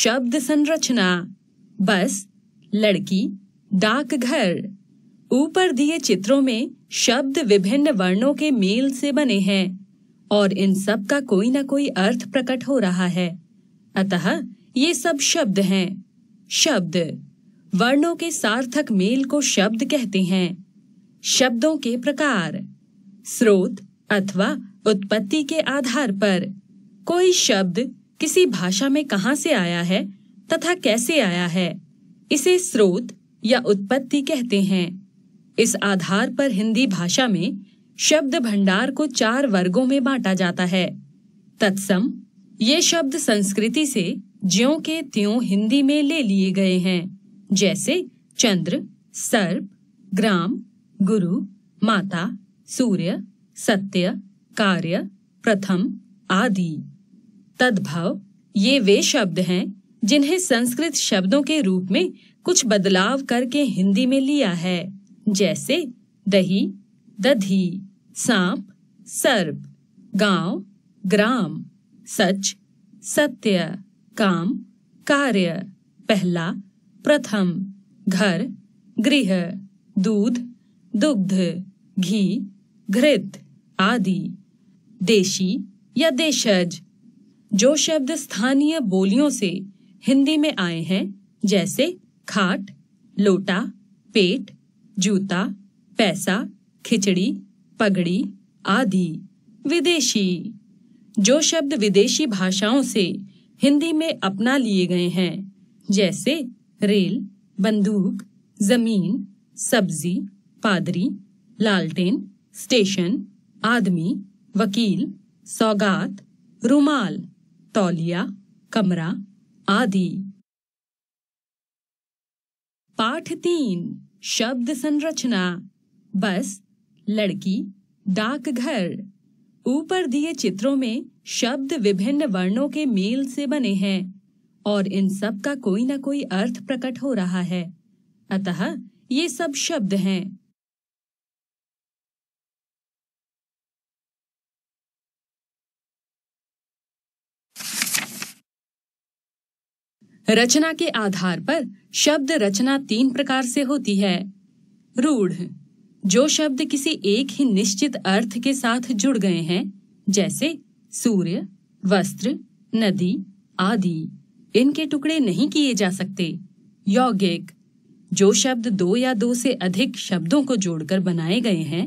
शब्द संरचना बस लड़की डाकघर ऊपर दिए चित्रों में शब्द विभिन्न वर्णों के मेल से बने हैं और इन सब का कोई ना कोई अर्थ प्रकट हो रहा है अतः ये सब शब्द हैं शब्द वर्णों के सार्थक मेल को शब्द कहते हैं शब्दों के प्रकार स्रोत अथवा उत्पत्ति के आधार पर कोई शब्द किसी भाषा में कहाँ से आया है तथा कैसे आया है इसे स्रोत या उत्पत्ति कहते हैं इस आधार पर हिंदी भाषा में शब्द भंडार को चार वर्गों में बांटा जाता है तत्सम ये शब्द संस्कृति से ज्यो के त्यों हिंदी में ले लिए गए हैं जैसे चंद्र सर्प ग्राम गुरु माता सूर्य सत्य कार्य प्रथम आदि तद्भव ये वे शब्द हैं जिन्हें संस्कृत शब्दों के रूप में कुछ बदलाव करके हिंदी में लिया है जैसे दही दधी सांप सर्प गांव ग्राम सच सत्य काम कार्य पहला प्रथम घर गृह दूध दुग्ध घी घृत आदि देशी या देशज जो शब्द स्थानीय बोलियों से हिंदी में आए हैं जैसे खाट लोटा पेट जूता पैसा खिचड़ी पगड़ी आदि विदेशी जो शब्द विदेशी भाषाओं से हिंदी में अपना लिए गए हैं जैसे रेल बंदूक जमीन सब्जी पादरी लालटेन स्टेशन आदमी वकील सौगात रुमाल तौलिया कमरा आदि पाठ तीन शब्द संरचना बस लड़की डाकघर ऊपर दिए चित्रों में शब्द विभिन्न वर्णों के मेल से बने हैं और इन सब का कोई ना कोई अर्थ प्रकट हो रहा है अतः ये सब शब्द हैं रचना के आधार पर शब्द रचना तीन प्रकार से होती है रूढ़ जो शब्द किसी एक ही निश्चित अर्थ के साथ जुड़ गए हैं जैसे सूर्य वस्त्र नदी आदि इनके टुकड़े नहीं किए जा सकते यौगिक जो शब्द दो या दो से अधिक शब्दों को जोड़कर बनाए गए हैं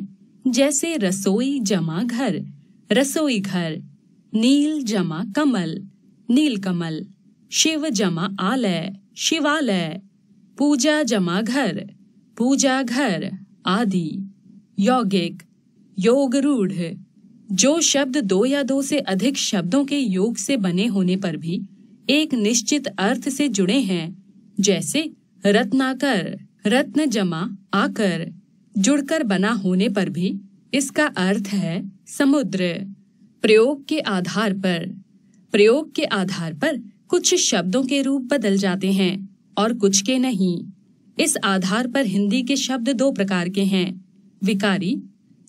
जैसे रसोई जमा घर रसोई घर नील जमा कमल नील कमल शिव जमा आलय शिवालय पूजा जमा घर पूजा घर आदि यौगिक योग रूढ़ जो शब्द दो या दो से अधिक शब्दों के योग से बने होने पर भी एक निश्चित अर्थ से जुड़े हैं जैसे रत्नाकर रत्न जमा आकर जुड़कर बना होने पर भी इसका अर्थ है समुद्र प्रयोग के आधार पर प्रयोग के आधार पर कुछ शब्दों के रूप बदल जाते हैं और कुछ के नहीं इस आधार पर हिंदी के शब्द दो प्रकार के हैं विकारी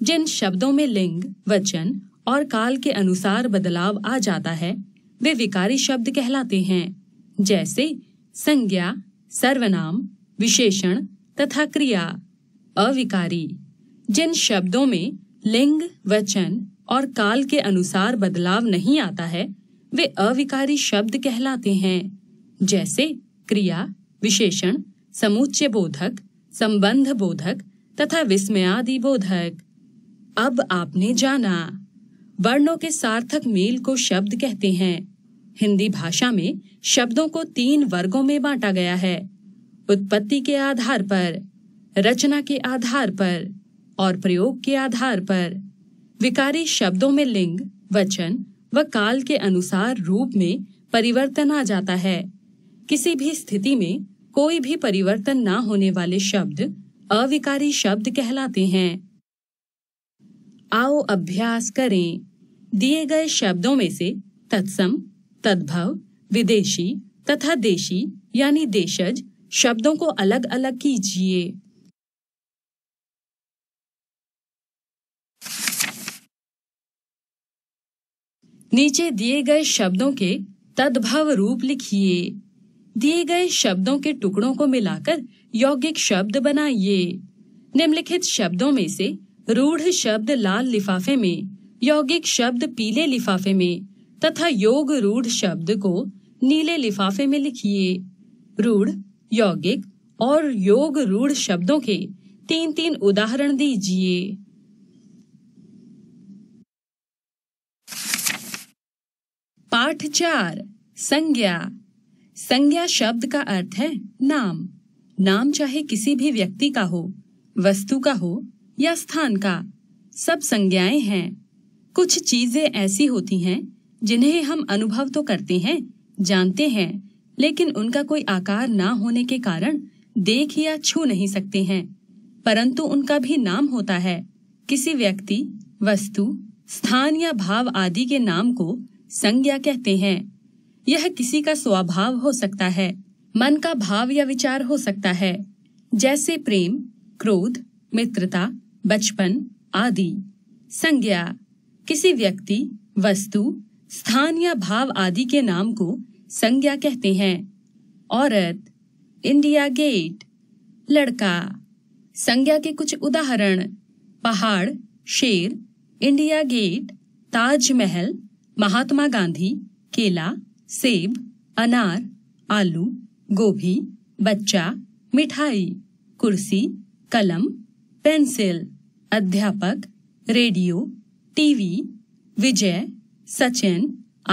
जिन शब्दों में लिंग वचन और काल के अनुसार बदलाव आ जाता है वे विकारी शब्द कहलाते हैं जैसे संज्ञा सर्वनाम विशेषण तथा क्रिया अविकारी जिन शब्दों में लिंग वचन और काल के अनुसार बदलाव नहीं आता है वे अविकारी शब्द कहलाते हैं जैसे क्रिया विशेषण समुच्चय बोधक संबंध बोधक तथा विस्मयादि बोधक अब आपने जाना वर्णों के सार्थक मेल को शब्द कहते हैं हिंदी भाषा में शब्दों को तीन वर्गों में बांटा गया है उत्पत्ति के आधार पर रचना के आधार पर और प्रयोग के आधार पर विकारी शब्दों में लिंग वचन व काल के अनुसार रूप में परिवर्तन आ जाता है किसी भी स्थिति में कोई भी परिवर्तन ना होने वाले शब्द अविकारी शब्द कहलाते हैं आओ अभ्यास करें दिए गए शब्दों में से तत्सम तद्भव विदेशी तथा देशी यानी देशज शब्दों को अलग अलग कीजिए नीचे दिए गए शब्दों के तद्भव रूप लिखिए दिए गए शब्दों के टुकड़ों को मिलाकर यौगिक शब्द बनाइए निम्नलिखित शब्दों में से रूढ़ शब्द लाल लिफाफे में यौगिक शब्द पीले लिफाफे में तथा योग रूढ़ शब्द को नीले लिफाफे में लिखिए रूढ़ यौगिक और योग रूढ़ शब्दों के तीन तीन उदाहरण दीजिए पाठ चार संज्ञा संज्ञा शब्द का अर्थ है नाम नाम चाहे किसी भी व्यक्ति का हो वस्तु का हो या स्थान का सब संज्ञाएं हैं कुछ चीजें ऐसी होती हैं जिन्हें हम अनुभव तो करते हैं जानते हैं लेकिन उनका कोई आकार ना होने के कारण देख या छू नहीं सकते हैं परंतु उनका भी नाम होता है किसी व्यक्ति वस्तु स्थान या भाव आदि के नाम को संज्ञा कहते हैं यह किसी का स्वभाव हो सकता है मन का भाव या विचार हो सकता है जैसे प्रेम क्रोध मित्रता बचपन आदि संज्ञा किसी व्यक्ति वस्तु स्थान या भाव आदि के नाम को संज्ञा कहते हैं औरत इंडिया गेट लड़का संज्ञा के कुछ उदाहरण पहाड़ शेर इंडिया गेट ताजमहल महात्मा गांधी केला सेब अनार आलू गोभी बच्चा मिठाई कुर्सी कलम पेंसिल अध्यापक रेडियो टीवी विजय सचिन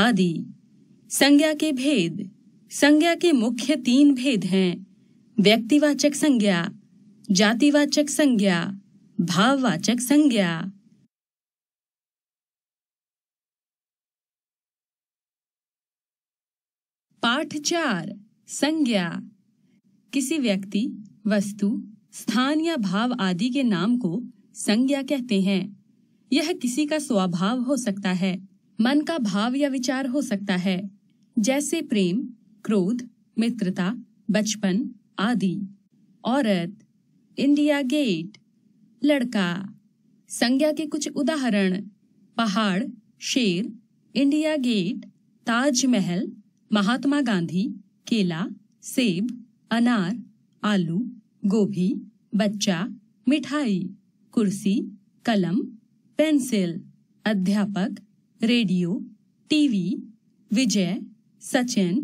आदि संज्ञा के भेद संज्ञा के मुख्य तीन भेद हैं व्यक्तिवाचक संज्ञा जातिवाचक संज्ञा भाववाचक संज्ञा पाठ चार संज्ञा किसी व्यक्ति वस्तु स्थान या भाव आदि के नाम को संज्ञा कहते हैं यह किसी का स्वभाव हो सकता है मन का भाव या विचार हो सकता है जैसे प्रेम क्रोध मित्रता बचपन आदि औरत इंडिया गेट लड़का संज्ञा के कुछ उदाहरण पहाड़ शेर इंडिया गेट ताजमहल महात्मा गांधी केला सेब अनार आलू गोभी बच्चा मिठाई कुर्सी कलम पेंसिल अध्यापक रेडियो टीवी विजय सचिन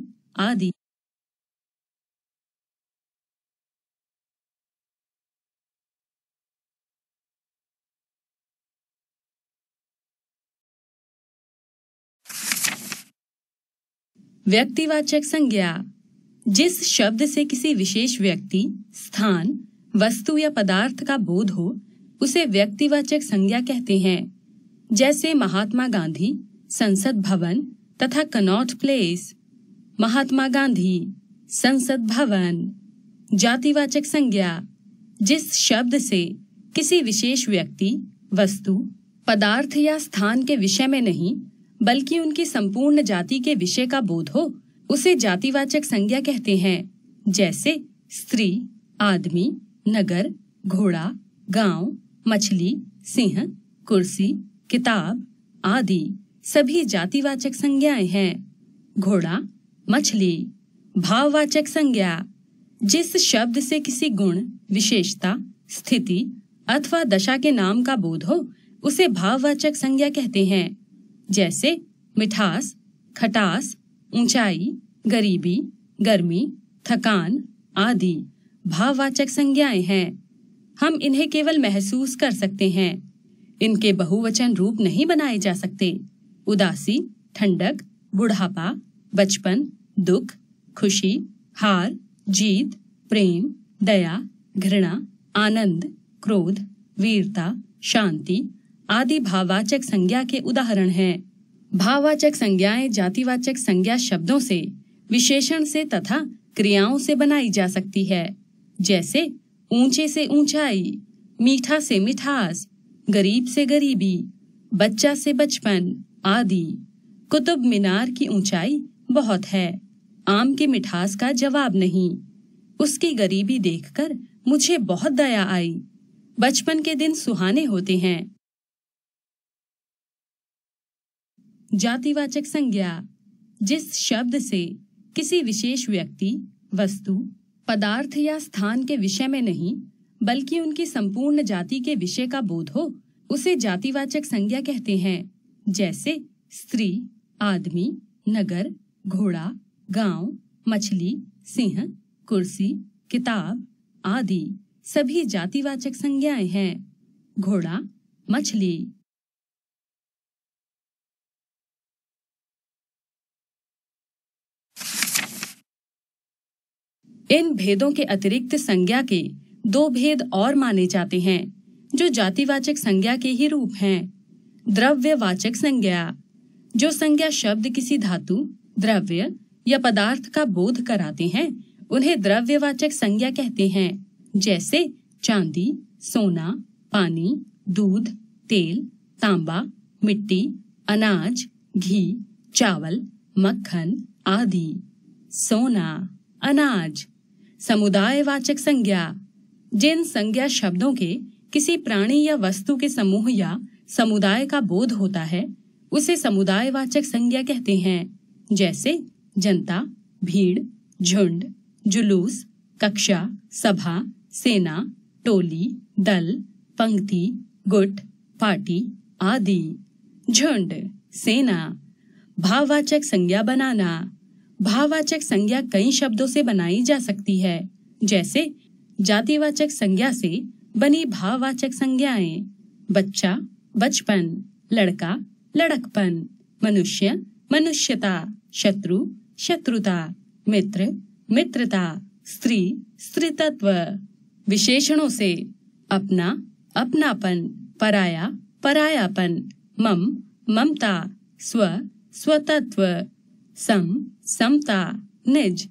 आदि व्यक्तिवाचक संज्ञा जिस शब्द से किसी विशेष व्यक्ति स्थान वस्तु या पदार्थ का बोध हो उसे व्यक्तिवाचक संज्ञा कहते हैं जैसे महात्मा गांधी संसद भवन तथा कनॉट प्लेस महात्मा गांधी संसद भवन जातिवाचक संज्ञा जिस शब्द से किसी विशेष व्यक्ति वस्तु पदार्थ या स्थान के विषय में नहीं बल्कि उनकी संपूर्ण जाति के विषय का बोध हो उसे जातिवाचक संज्ञा कहते हैं जैसे स्त्री आदमी नगर घोड़ा गांव, मछली सिंह कुर्सी किताब आदि सभी जातिवाचक संज्ञाएं हैं घोड़ा मछली भाववाचक संज्ञा जिस शब्द से किसी गुण विशेषता स्थिति अथवा दशा के नाम का बोध हो उसे भाववाचक संज्ञा कहते हैं जैसे मिठास खटास ऊंचाई गरीबी गर्मी थकान आदि भाववाचक संज्ञाएं हैं हम इन्हें केवल महसूस कर सकते हैं इनके बहुवचन रूप नहीं बनाए जा सकते उदासी ठंडक बुढ़ापा बचपन दुख खुशी हार जीत प्रेम दया घृणा आनंद क्रोध वीरता शांति आदि भाववाचक संज्ञा के उदाहरण हैं। भाववाचक संज्ञाएं जातिवाचक संज्ञा शब्दों से विशेषण से तथा क्रियाओं से बनाई जा सकती है जैसे ऊंचे से ऊंचाई मीठा से मिठास गरीब से गरीबी बच्चा से बचपन आदि कुतुब मीनार की ऊंचाई बहुत है आम की मिठास का जवाब नहीं उसकी गरीबी देखकर मुझे बहुत दया आई बचपन के दिन सुहाने होते हैं जातिवाचक संज्ञा जिस शब्द से किसी विशेष व्यक्ति वस्तु पदार्थ या स्थान के विषय में नहीं बल्कि उनकी संपूर्ण जाति के विषय का बोध हो उसे जातिवाचक संज्ञा कहते हैं जैसे स्त्री आदमी नगर घोड़ा गांव, मछली सिंह कुर्सी किताब आदि सभी जातिवाचक संज्ञाएं हैं घोड़ा मछली इन भेदों के अतिरिक्त संज्ञा के दो भेद और माने जाते हैं जो जातिवाचक संज्ञा के ही रूप हैं द्रव्यवाचक संज्ञा जो संज्ञा शब्द किसी धातु द्रव्य या पदार्थ का बोध कराते हैं उन्हें द्रव्यवाचक संज्ञा कहते हैं जैसे चांदी सोना पानी दूध तेल तांबा मिट्टी अनाज घी चावल मक्खन आदि सोना अनाज समुदायवाचक संज्ञा जिन संज्ञा शब्दों के किसी प्राणी या वस्तु के समूह या समुदाय का बोध होता है उसे समुदायवाचक संज्ञा कहते हैं जैसे जनता भीड़ झुंड जुलूस कक्षा सभा सेना टोली दल पंक्ति गुट पार्टी आदि झुंड सेना भाववाचक संज्ञा बनाना भाववाचक संज्ञा कई शब्दों से बनाई जा सकती है जैसे जातिवाचक संज्ञा से बनी भाववाचक संज्ञाएं बच्चा बचपन लड़का लड़कपन मनुष्य मनुष्यता शत्रु शत्रुता मित्र मित्रता स्त्री स्त्रीतत्व विशेषणों से अपना अपनापन पराया परायापन मम ममता स्व स्वतत्व सम समता निज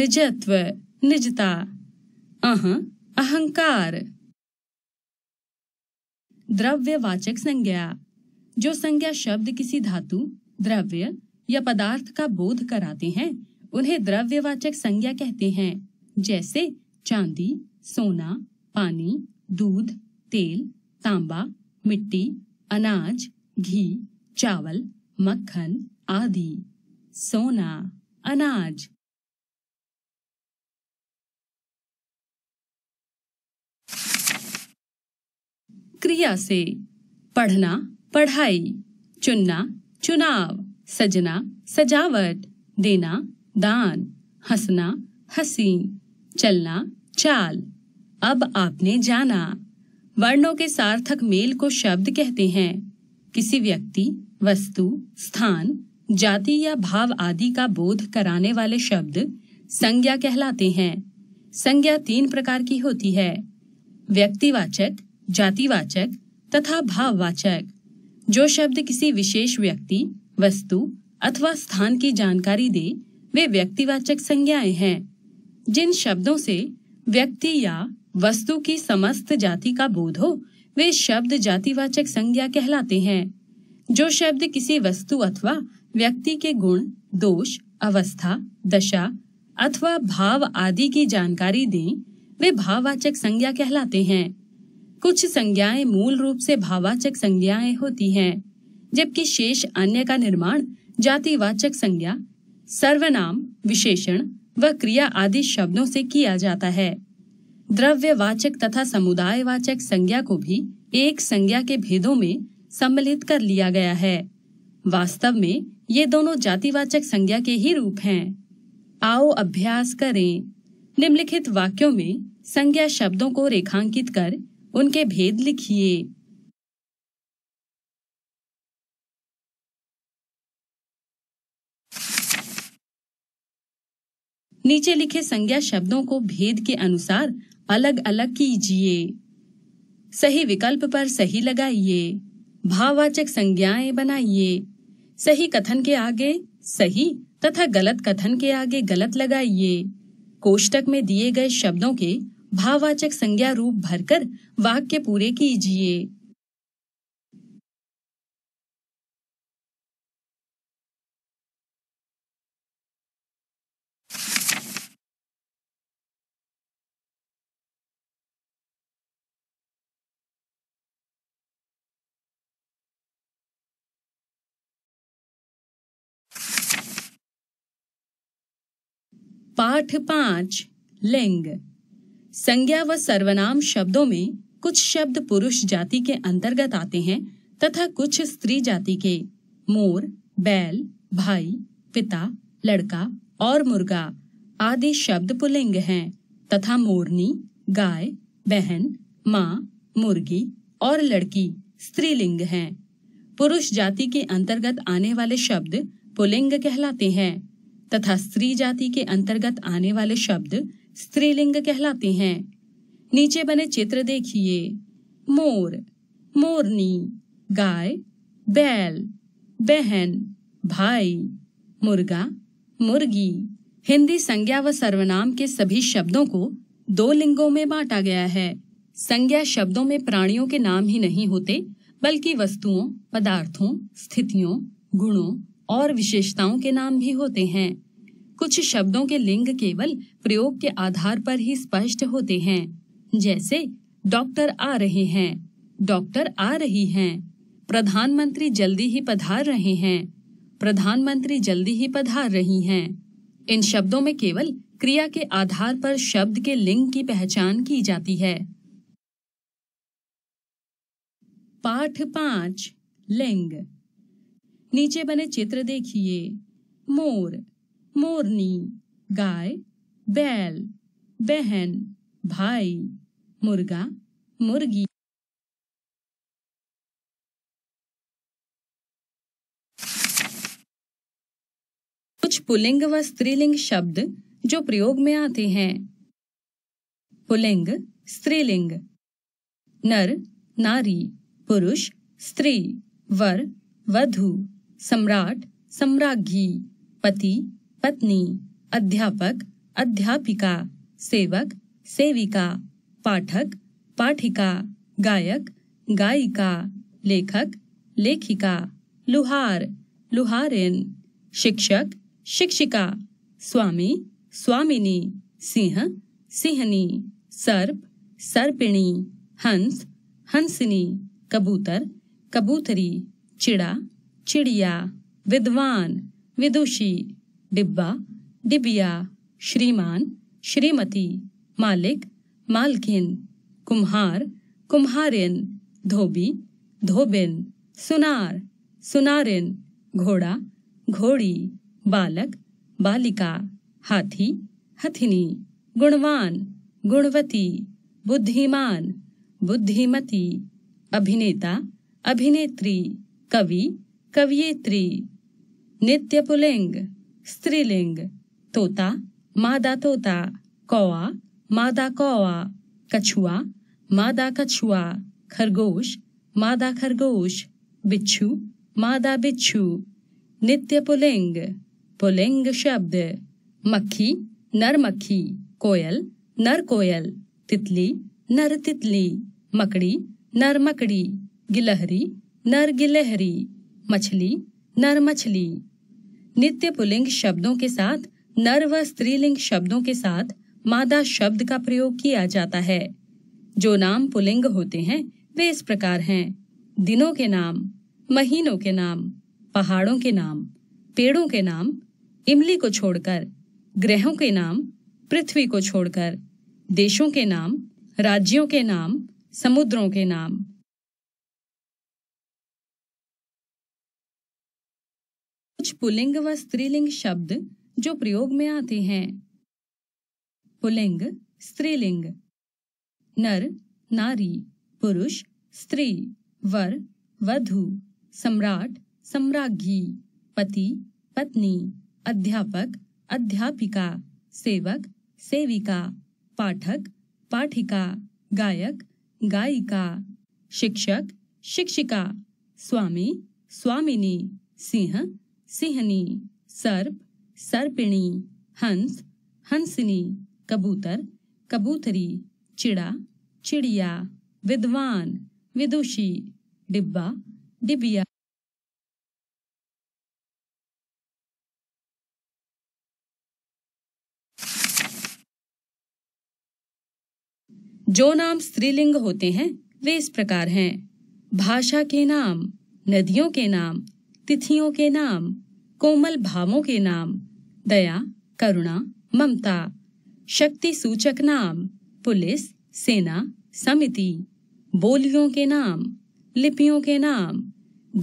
निजत्व निजता अह अहंकार द्रव्यवाचक संज्ञा जो संज्ञा शब्द किसी धातु द्रव्य या पदार्थ का बोध कराते हैं उन्हें द्रव्यवाचक संज्ञा कहते हैं जैसे चांदी सोना पानी दूध तेल तांबा मिट्टी अनाज घी चावल मक्खन आदि सोना अनाज क्रिया से पढ़ना पढ़ाई चुनना चुनाव सजना सजावट देना दान हंसना हसी चलना चाल अब आपने जाना वर्णों के सार्थक मेल को शब्द कहते हैं किसी व्यक्ति वस्तु स्थान जाति या भाव आदि का बोध कराने वाले शब्द संज्ञा कहलाते हैं संज्ञा तीन प्रकार की होती है व्यक्तिवाचक जातिवाचक तथा भाववाचक जो शब्द किसी विशेष व्यक्ति वस्तु अथवा स्थान की जानकारी दे वे व्यक्तिवाचक संज्ञाएं हैं जिन शब्दों से व्यक्ति या वस्तु की समस्त जाति का बोध हो वे शब्द जातिवाचक संज्ञा कहलाते हैं जो शब्द किसी वस्तु अथवा व्यक्ति के गुण दोष अवस्था दशा अथवा भाव आदि की जानकारी दें वे भाववाचक संज्ञा कहलाते हैं कुछ संज्ञाएं मूल रूप से भाववाचक संज्ञाएं होती हैं जबकि शेष अन्य का निर्माण जातिवाचक संज्ञा सर्वनाम विशेषण व क्रिया आदि शब्दों से किया जाता है द्रव्यवाचक तथा समुदायवाचक संज्ञा को भी एक संज्ञा के भेदों में सम्मिलित कर लिया गया है वास्तव में ये दोनों जातिवाचक संज्ञा के ही रूप हैं आओ अभ्यास करें निम्नलिखित वाक्यों में संज्ञा शब्दों को रेखांकित कर उनके भेद लिखिए नीचे लिखे संज्ञा शब्दों को भेद के अनुसार अलग अलग कीजिए सही विकल्प पर सही लगाइए भाववाचक संज्ञाएं बनाइए सही कथन के आगे सही तथा गलत कथन के आगे गलत लगाइए कोष्टक में दिए गए शब्दों के भाववाचक संज्ञा रूप भरकर वाक्य पूरे कीजिए पाठ पांच लिंग संज्ञा व सर्वनाम शब्दों में कुछ शब्द पुरुष जाति के अंतर्गत आते हैं तथा कुछ स्त्री जाति के मोर बैल भाई पिता लड़का और मुर्गा आदि शब्द पुलिंग हैं तथा मोरनी गाय बहन माँ मुर्गी और लड़की स्त्रीलिंग हैं पुरुष जाति के अंतर्गत आने वाले शब्द पुलिंग कहलाते हैं तथा स्त्री जाति के अंतर्गत आने वाले शब्द स्त्रीलिंग कहलाते हैं नीचे बने चित्र देखिए मोर मोरनी गाय बैल बहन भाई मुर्गा मुर्गी हिंदी संज्ञा व सर्वनाम के सभी शब्दों को दो लिंगों में बांटा गया है संज्ञा शब्दों में प्राणियों के नाम ही नहीं होते बल्कि वस्तुओं पदार्थों स्थितियों गुणों और विशेषताओं के नाम भी होते हैं कुछ शब्दों के लिंग केवल प्रयोग के आधार पर ही स्पष्ट होते हैं जैसे डॉक्टर आ रहे हैं डॉक्टर आ रही हैं प्रधानमंत्री जल्दी ही पधार रहे हैं प्रधानमंत्री जल्दी ही पधार रही हैं इन शब्दों में केवल क्रिया के आधार पर शब्द के लिंग की पहचान की जाती है पाठ पांच लिंग नीचे बने चित्र देखिए मोर मोरनी गाय बैल बहन भाई मुर्गा मुर्गी कुछ पुलिंग व स्त्रीलिंग शब्द जो प्रयोग में आते हैं पुलिंग स्त्रीलिंग नर नारी पुरुष स्त्री वर वधु सम्राट सम्राज्ञी पति पत्नी अध्यापक अध्यापिका सेवक सेविका पाठक पाठिका गायक गायिका लेखक लेखिका लुहार लुहारिन शिक्षक शिक्षिका स्वामी स्वामिनी सिंह सिंहनी सर्प सर्पिणी हंस हंसनी कबूतर कबूतरी चिड़ा चिड़िया विद्वान विदुषी डिब्बा डिबिया श्रीमान श्रीमती मालिक मालकिन कुम्हार कुम्हारिन धोबी धोबिन सुनार सुनारिन घोड़ा घोड़ी बालक बालिका हाथी हथिनी गुणवान गुणवती बुद्धिमान बुद्धिमती अभिनेता अभिनेत्री कवि कवियत्री नित्य पुलिंग स्त्रीलिंग तोता मादा तोता कौआ मादा कौआ कछुआ मादा कछुआ खरगोश मादा खरगोश बिच्छू मादा बिच्छू नित्य पुलिंग पुलिंग शब्द मक्खी नर मक्खी कोयल नर कोयल तितली नर तितली मकड़ी नर मकड़ी गिलहरी नर गिलहरी मछली नर मछली नित्य पुलिंग शब्दों के साथ नर व स्त्रीलिंग शब्दों के साथ मादा शब्द का प्रयोग किया जाता है जो नाम पुलिंग होते हैं वे इस प्रकार हैं दिनों के नाम महीनों के नाम पहाड़ों के नाम पेड़ों के नाम इमली को छोड़कर ग्रहों के नाम पृथ्वी को छोड़कर देशों के नाम राज्यों के नाम समुद्रों के नाम कुछ पुलिंग व स्त्रीलिंग शब्द जो प्रयोग में आते हैं पुलिंग स्त्रीलिंग नर नारी पुरुष स्त्री वर वधु सम्राट सम्राज्ञी पति पत्नी अध्यापक अध्यापिका सेवक सेविका पाठक पाठिका गायक गायिका शिक्षक शिक्षिका स्वामी स्वामिनी सिंह सिंहनी सर्प सर्पिणी हंस हंसनी कबूतर कबूतरी चिड़ा चिड़िया विद्वान विदुषी डिब्बा डिबिया जो नाम स्त्रीलिंग होते हैं वे इस प्रकार हैं भाषा के नाम नदियों के नाम तिथियों के नाम कोमल भावों के नाम दया करुणा ममता शक्ति सूचक नाम पुलिस सेना समिति बोलियों के नाम लिपियों के नाम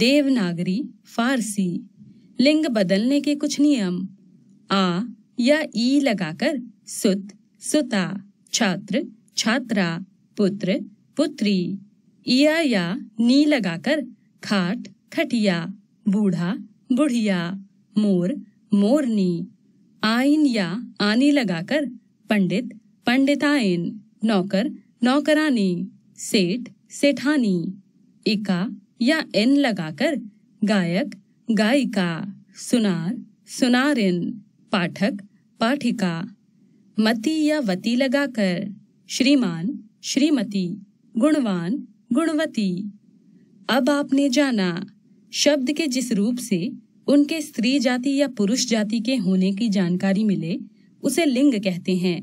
देवनागरी फारसी लिंग बदलने के कुछ नियम आ या ई लगाकर सुत सुता छात्र छात्रा पुत्र पुत्री या नी लगाकर खाट खटिया बूढ़ा बुढ़िया मोर मोरनी आइन या आनी लगाकर पंडित पंडिताइन नौकर नौकरानी सेठ सेठानी इका या एन लगाकर गायक गायिका सुनार सुनारिन पाठक पाठिका मती या वती लगाकर श्रीमान श्रीमती गुणवान गुणवती अब आपने जाना शब्द के जिस रूप से उनके स्त्री जाति या पुरुष जाति के होने की जानकारी मिले उसे लिंग कहते हैं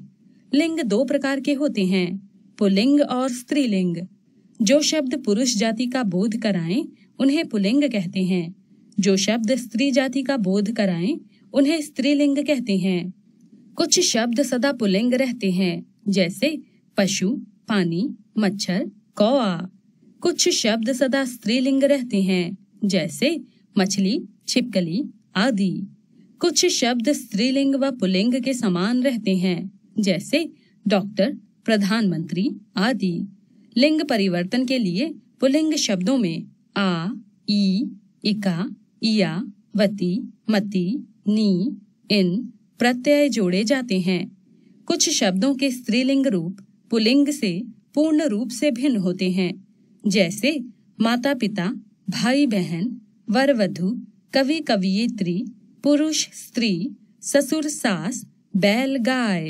लिंग दो प्रकार के होते हैं पुलिंग और स्त्रीलिंग जो शब्द पुरुष जाति का बोध कराएं उन्हें पुलिंग कहते हैं जो शब्द स्त्री जाति का बोध कराएं उन्हें स्त्रीलिंग कहते हैं कुछ शब्द सदा पुलिंग रहते हैं जैसे पशु पानी मच्छर कौआ कुछ शब्द सदा स्त्रीलिंग रहते हैं जैसे मछली छिपकली आदि कुछ शब्द स्त्रीलिंग व पुलिंग के समान रहते हैं जैसे डॉक्टर प्रधानमंत्री आदि लिंग परिवर्तन के लिए पुलिंग शब्दों में आ ई इका इया वती मती नी इन प्रत्यय जोड़े जाते हैं कुछ शब्दों के स्त्रीलिंग रूप पुलिंग से पूर्ण रूप से भिन्न होते हैं जैसे माता पिता भाई बहन वर वधु कवि कवियत्री पुरुष स्त्री ससुर सास बैल गाय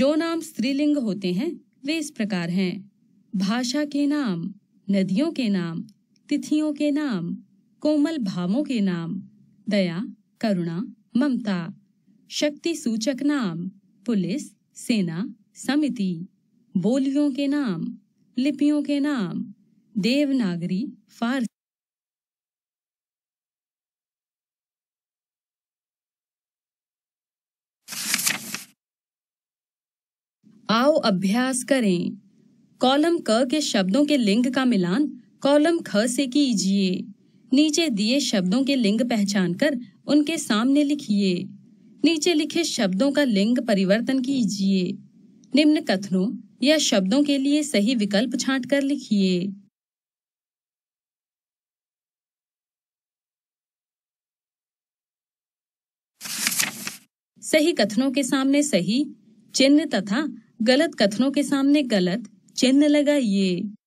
जो नाम स्त्रीलिंग होते हैं वे इस प्रकार हैं भाषा के नाम नदियों के नाम तिथियों के नाम कोमल भावों के नाम दया करुणा ममता शक्ति सूचक नाम पुलिस सेना समिति बोलियों के नाम लिपियों के नाम देवनागरी फारसी आओ अभ्यास करें कॉलम क के शब्दों के लिंग का मिलान कॉलम ख से कीजिए नीचे दिए शब्दों के लिंग पहचान कर उनके सामने लिखिए नीचे लिखे शब्दों का लिंग परिवर्तन कीजिए निम्न कथनों या शब्दों के लिए सही विकल्प छांटकर लिखिए सही कथनों के सामने सही चिन्ह तथा गलत कथनों के सामने गलत चिन्ह लगाइए